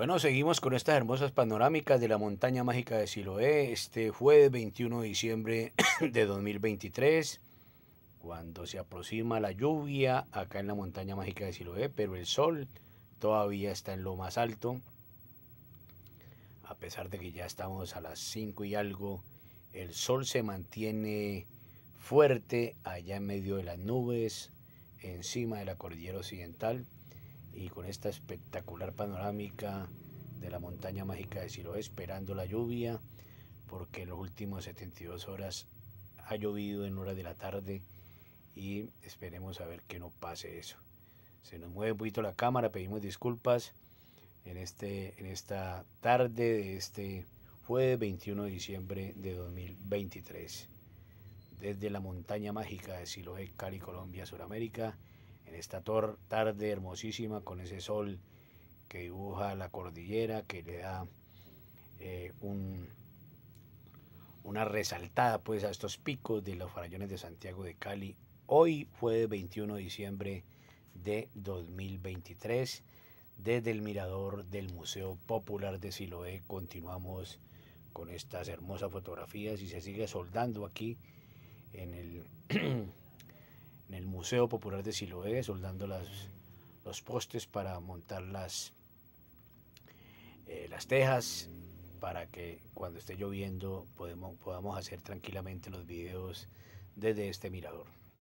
Bueno, seguimos con estas hermosas panorámicas de la montaña mágica de Siloé. Este jueves 21 de diciembre de 2023, cuando se aproxima la lluvia acá en la montaña mágica de Siloé, pero el sol todavía está en lo más alto. A pesar de que ya estamos a las 5 y algo, el sol se mantiene fuerte allá en medio de las nubes, encima de la cordillera occidental y con esta espectacular panorámica de la montaña mágica de Siloé esperando la lluvia porque en los últimos 72 horas ha llovido en horas de la tarde y esperemos a ver que no pase eso. Se nos mueve un poquito la cámara, pedimos disculpas en, este, en esta tarde de este jueves 21 de diciembre de 2023. Desde la montaña mágica de Siloé, Cali, Colombia, Sudamérica en esta tarde hermosísima con ese sol que dibuja la cordillera, que le da eh, un, una resaltada pues a estos picos de los farallones de Santiago de Cali. Hoy fue 21 de diciembre de 2023, desde el mirador del Museo Popular de Siloé continuamos con estas hermosas fotografías y se sigue soldando aquí en el Museo Popular de Siloé, soldando las, los postes para montar las, eh, las tejas, para que cuando esté lloviendo podamos hacer tranquilamente los videos desde este mirador.